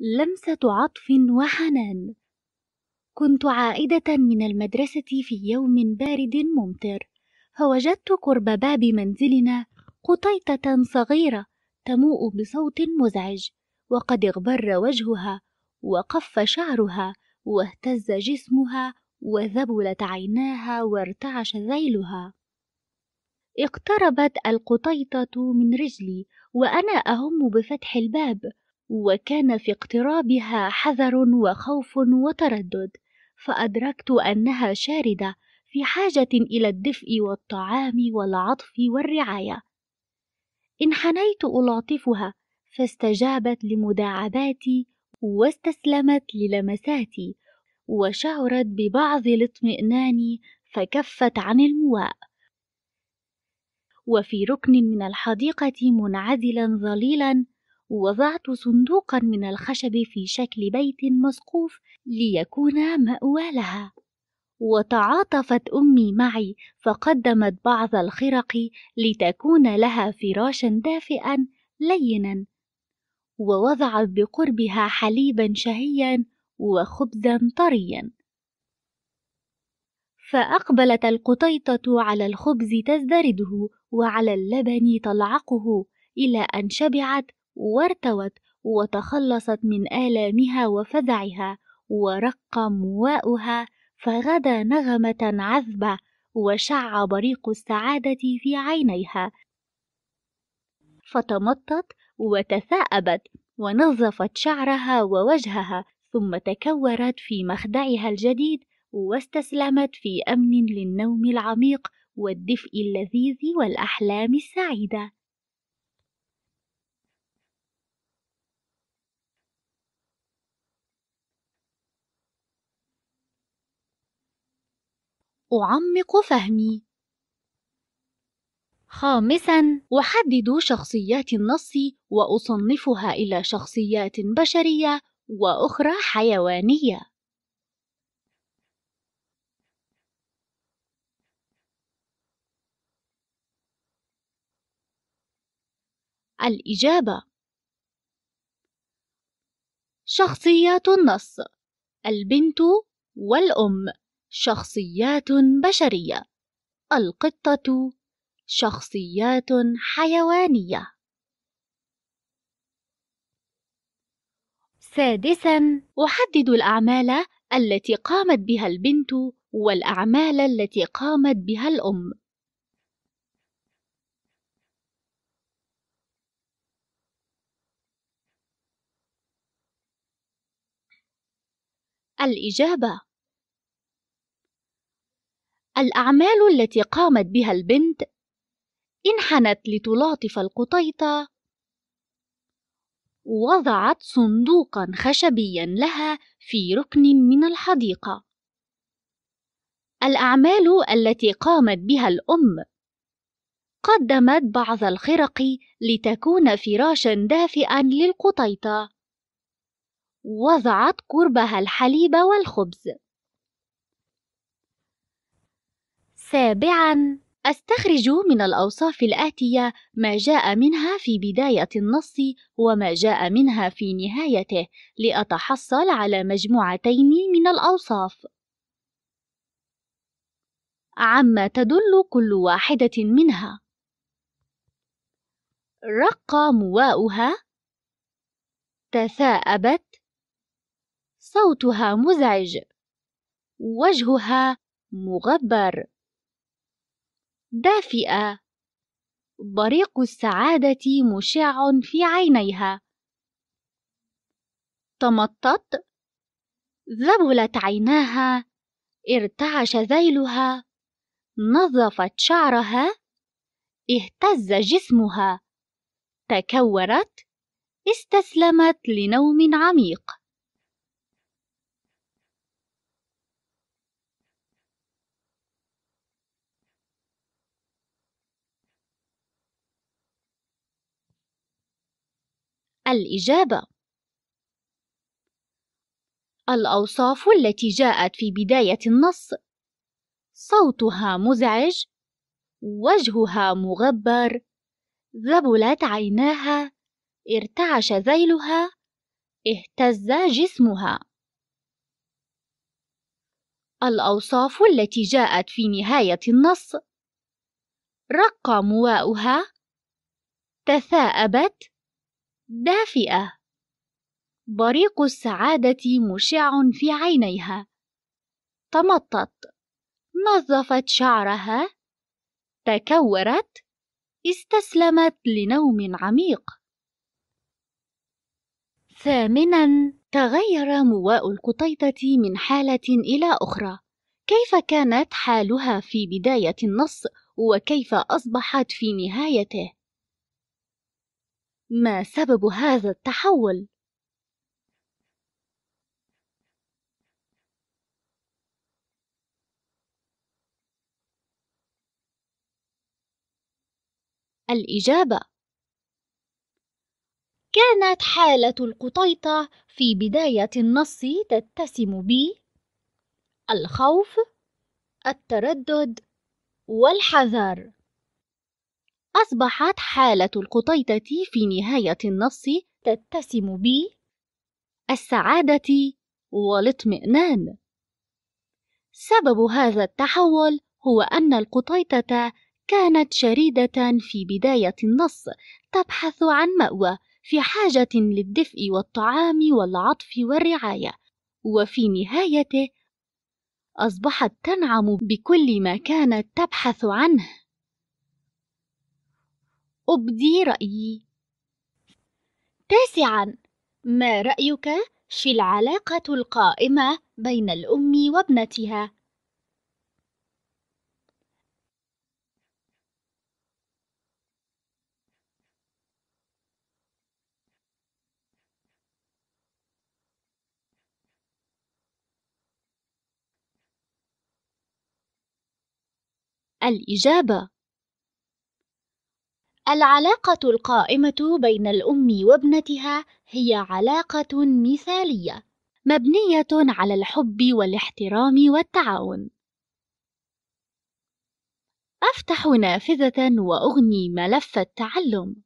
لمسة عطف وحنان كنت عائدة من المدرسة في يوم بارد ممطر فوجدت قرب باب منزلنا قطيطة صغيرة تموء بصوت مزعج وقد اغبر وجهها وقف شعرها واهتز جسمها وذبلت عيناها وارتعش ذيلها اقتربت القطيطة من رجلي وأنا أهم بفتح الباب وكان في اقترابها حذر وخوف وتردد فادركت انها شارده في حاجه الى الدفء والطعام والعطف والرعايه انحنيت الاطفها فاستجابت لمداعباتي واستسلمت للمساتي وشعرت ببعض الاطمئنان فكفت عن المواء وفي ركن من الحديقه منعزلا ظليلا ووضعت صندوقا من الخشب في شكل بيت مسقوف ليكون مأوى لها وتعاطفت امي معي فقدمت بعض الخرق لتكون لها فراشا دافئا لينا ووضعت بقربها حليبا شهيا وخبزا طريا فاقبلت القطيطه على الخبز تزدرده وعلى اللبن تلعقه الى ان شبعت وارتوت وتخلصت من آلامها وفزعها ورق مواؤها فغدا نغمة عذبة وشع بريق السعادة في عينيها فتمطت وتثاءبت ونظفت شعرها ووجهها ثم تكورت في مخدعها الجديد واستسلمت في امن للنوم العميق والدفء اللذيذ والاحلام السعيده أعمق فهمي خامساً أحدد شخصيات النص وأصنفها إلى شخصيات بشرية وأخرى حيوانية الإجابة شخصيات النص البنت والأم شخصيات بشرية القطة شخصيات حيوانية سادسا أحدد الأعمال التي قامت بها البنت والأعمال التي قامت بها الأم الإجابة الأعمال التي قامت بها البنت انحنت لتلاطف القطيطة وضعت صندوقا خشبيا لها في ركن من الحديقة الأعمال التي قامت بها الأم قدمت بعض الخرق لتكون فراشا دافئا للقطيطة وضعت قربها الحليب والخبز سابعاً أستخرج من الأوصاف الآتية ما جاء منها في بداية النص وما جاء منها في نهايته لأتحصل على مجموعتين من الأوصاف عما تدل كل واحدة منها رق مواؤها تثاءبت صوتها مزعج وجهها مغبر دافئة بريق السعادة مشع في عينيها تمطت ذبلت عيناها ارتعش ذيلها نظفت شعرها اهتز جسمها تكورت استسلمت لنوم عميق الإجابة الأوصاف التي جاءت في بداية النص صوتها مزعج وجهها مغبر ذبلت عيناها ارتعش ذيلها اهتز جسمها الأوصاف التي جاءت في نهاية النص رق مواؤها تثاءبت دافئة بريق السعادة مشع في عينيها تمطت نظفت شعرها تكورت استسلمت لنوم عميق ثامنا تغير مواء القطيطة من حالة إلى أخرى كيف كانت حالها في بداية النص وكيف أصبحت في نهايته ما سبب هذا التحول؟ الإجابة كانت حالة القطيطة في بداية النص تتسم ب الخوف التردد والحذر أصبحت حالة القطيطة في نهاية النص تتسم ب السعادة والاطمئنان. سبب هذا التحول هو أن القطيطة كانت شريدة في بداية النص تبحث عن مأوى في حاجة للدفء والطعام والعطف والرعاية، وفي نهايته أصبحت تنعم بكل ما كانت تبحث عنه. أبدي رأيي تاسعا ما رأيك في العلاقة القائمة بين الأم وابنتها؟ الإجابة العلاقة القائمة بين الأم وابنتها هي علاقة مثالية مبنية على الحب والاحترام والتعاون. أفتح نافذة وأغني ملف التعلم.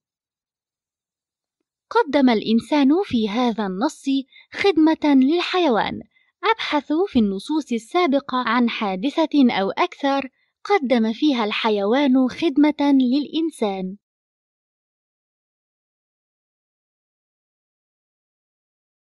قدم الإنسان في هذا النص خدمة للحيوان. أبحث في النصوص السابقة عن حادثة أو أكثر قدم فيها الحيوان خدمة للإنسان.